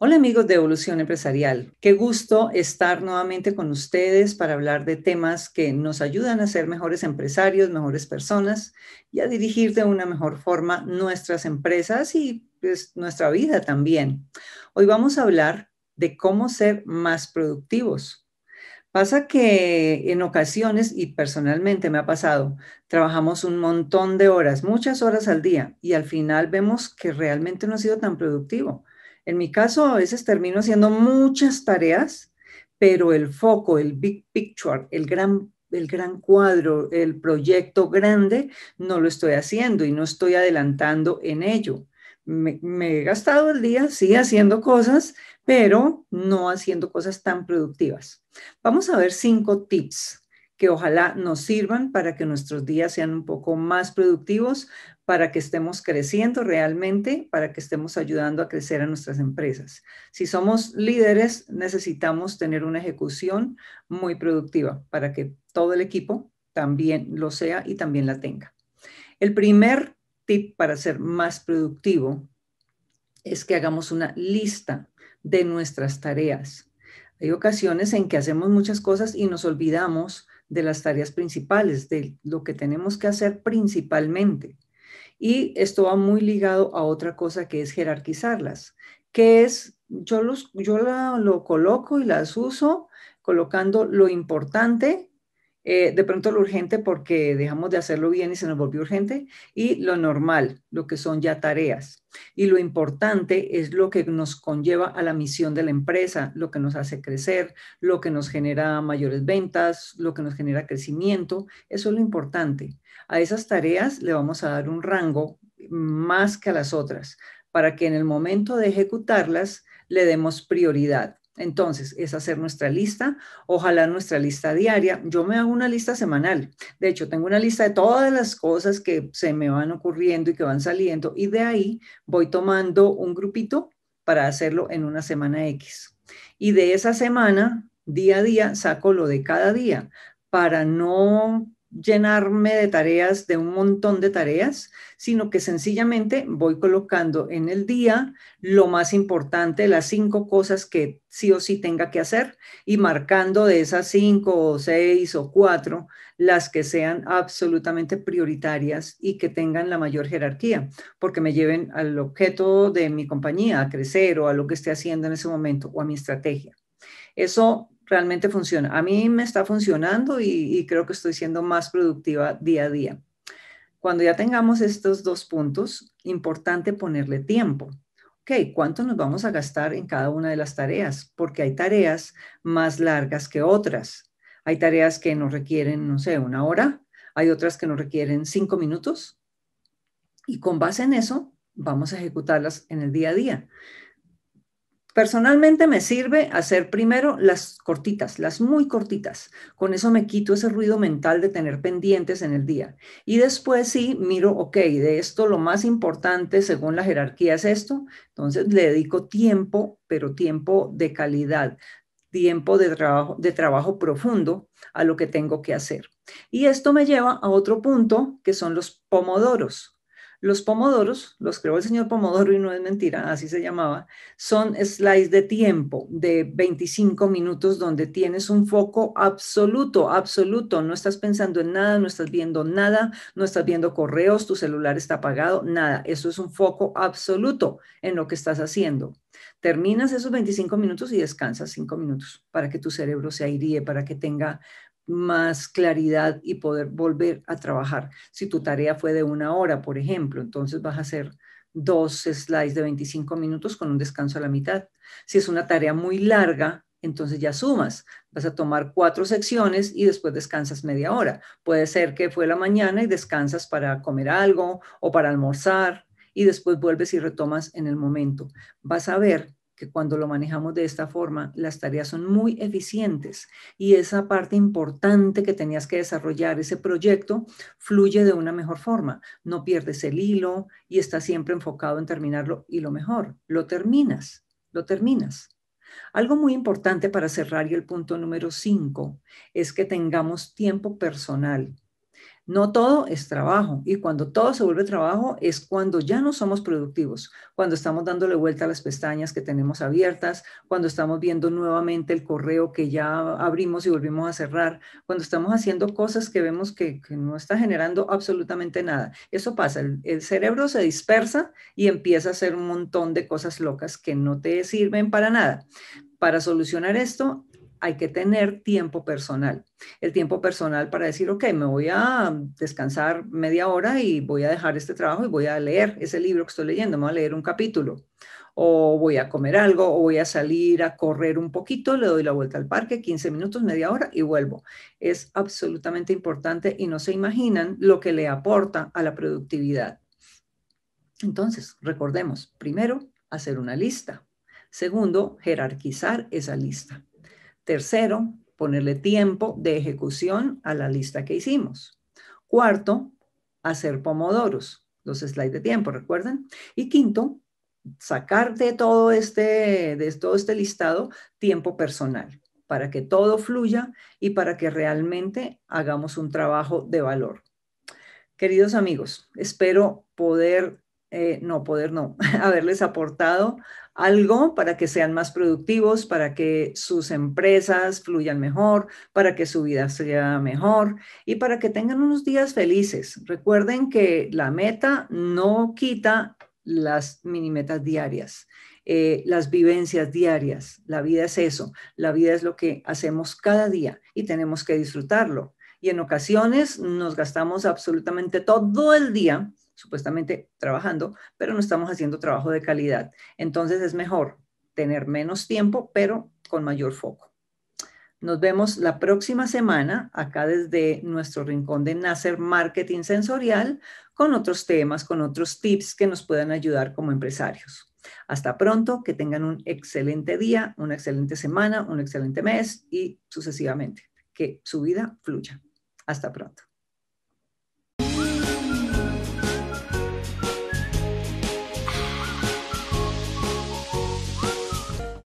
Hola amigos de Evolución Empresarial, qué gusto estar nuevamente con ustedes para hablar de temas que nos ayudan a ser mejores empresarios, mejores personas y a dirigir de una mejor forma nuestras empresas y pues, nuestra vida también. Hoy vamos a hablar de cómo ser más productivos. Pasa que en ocasiones, y personalmente me ha pasado, trabajamos un montón de horas, muchas horas al día, y al final vemos que realmente no ha sido tan productivo en mi caso, a veces termino haciendo muchas tareas, pero el foco, el big picture, el gran el gran cuadro, el proyecto grande, no lo estoy haciendo y no estoy adelantando en ello. Me, he gastado el día, sí, haciendo cosas, pero no haciendo cosas tan productivas. Vamos a ver cinco tips que ojalá nos sirvan para que nuestros días sean un poco más productivos, para que estemos creciendo realmente, para que estemos ayudando a crecer a nuestras empresas. Si somos líderes, necesitamos tener una ejecución muy productiva para que todo el equipo también lo sea y también la tenga. El primer tip para ser más productivo es que hagamos una lista de nuestras tareas. Hay ocasiones en que hacemos muchas cosas y nos olvidamos de las tareas principales, de lo que tenemos que hacer principalmente. Y esto va muy ligado a otra cosa que es jerarquizarlas, que es, yo, los, yo la, lo coloco y las uso colocando lo importante eh, de pronto lo urgente porque dejamos de hacerlo bien y se nos volvió urgente, y lo normal, lo que son ya tareas. Y lo importante es lo que nos conlleva a la misión de la empresa, lo que nos hace crecer, lo que nos genera mayores ventas, lo que nos genera crecimiento, eso es lo importante. A esas tareas le vamos a dar un rango más que a las otras, para que en el momento de ejecutarlas le demos prioridad entonces, es hacer nuestra lista, ojalá nuestra lista diaria. Yo me hago una lista semanal. De hecho, tengo una lista de todas las cosas que se me van ocurriendo y que van saliendo y de ahí voy tomando un grupito para hacerlo en una semana X. Y de esa semana, día a día, saco lo de cada día para no llenarme de tareas, de un montón de tareas, sino que sencillamente voy colocando en el día lo más importante, las cinco cosas que sí o sí tenga que hacer y marcando de esas cinco o seis o cuatro las que sean absolutamente prioritarias y que tengan la mayor jerarquía, porque me lleven al objeto de mi compañía, a crecer o a lo que esté haciendo en ese momento o a mi estrategia. Eso realmente funciona. A mí me está funcionando y, creo que estoy siendo más productiva día a día. Cuando ya tengamos estos dos puntos, importante ponerle tiempo. Ok, ¿cuánto nos vamos a gastar en cada una de las tareas? Porque hay tareas más largas que otras. Hay tareas que nos requieren, no sé, una hora. Hay otras que nos requieren cinco minutos. Y con base en eso, vamos a ejecutarlas en el día a día. Personalmente me sirve hacer primero las cortitas, las muy cortitas. Con eso me quito ese ruido mental de tener pendientes en el día. Y después sí miro, ok, de esto lo más importante según la jerarquía es esto. Entonces le dedico tiempo, pero tiempo de calidad, tiempo de trabajo, de trabajo profundo a lo que tengo que hacer. Y esto me lleva a otro punto que son los pomodoros. Los pomodoros, los creó el señor Pomodoro y no es mentira, así se llamaba, son slides de tiempo de 25 minutos donde tienes un foco absoluto, absoluto, no estás pensando en nada, no estás viendo nada, no estás viendo correos, tu celular está apagado, nada, eso es un foco absoluto en lo que estás haciendo. Terminas esos 25 minutos y descansas 5 minutos para que tu cerebro se airee, para que tenga más claridad y poder volver a trabajar. Si tu tarea fue de una hora, por ejemplo, entonces vas a hacer dos slides de 25 minutos con un descanso a la mitad. Si es una tarea muy larga, entonces ya sumas. Vas a tomar cuatro secciones y después descansas media hora. Puede ser que fue la mañana y descansas para comer algo o para almorzar y después vuelves y retomas en el momento. Vas a ver que cuando lo manejamos de esta forma, las tareas son muy eficientes y esa parte importante que tenías que desarrollar, ese proyecto, fluye de una mejor forma. No pierdes el hilo y estás siempre enfocado en terminarlo y lo mejor, lo terminas, lo terminas. Algo muy importante para cerrar y el punto número cinco es que tengamos tiempo personal no todo es trabajo y cuando todo se vuelve trabajo es cuando ya no somos productivos, cuando estamos dándole vuelta a las pestañas que tenemos abiertas, cuando estamos viendo nuevamente el correo que ya abrimos y volvimos a cerrar, cuando estamos haciendo cosas que vemos que, no está generando absolutamente nada. Eso pasa, el cerebro se dispersa y empieza a hacer un montón de cosas locas que no te sirven para nada. Para solucionar esto, hay que tener tiempo personal. El tiempo personal para decir, ok, me voy a descansar media hora y voy a dejar este trabajo y voy a leer ese libro que estoy leyendo, me voy a leer un capítulo, o voy a comer algo, o voy a salir a correr un poquito, le doy la vuelta al parque, 15 minutos, media hora y vuelvo. Es absolutamente importante y no se imaginan lo que le aporta a la productividad. Entonces, recordemos, primero, hacer una lista. Segundo, jerarquizar esa lista. Tercero, ponerle tiempo de ejecución a la lista que hicimos. Cuarto, hacer pomodoros, los slides de tiempo, recuerden. Y quinto, sacar de todo este, de todo este listado tiempo personal para que todo fluya y para que realmente hagamos un trabajo de valor. Queridos amigos, espero poder, eh, no poder, no, haberles aportado algo para que sean más productivos, para que sus empresas fluyan mejor, para que su vida sea mejor y para que tengan unos días felices. Recuerden que la meta no quita las mini metas diarias. Eh, las vivencias diarias. La vida es eso, la vida es lo que hacemos cada día y tenemos que disfrutarlo. Y en ocasiones nos gastamos absolutamente todo el día supuestamente trabajando, pero no estamos haciendo trabajo de calidad. Entonces es mejor tener menos tiempo, pero con mayor foco. Nos vemos la próxima semana acá desde nuestro rincón de Nacer Marketing Sensorial con otros temas, con otros tips que nos puedan ayudar como empresarios. Hasta pronto, que tengan un excelente día, una excelente semana, un excelente mes y sucesivamente, que su vida fluya. Hasta pronto.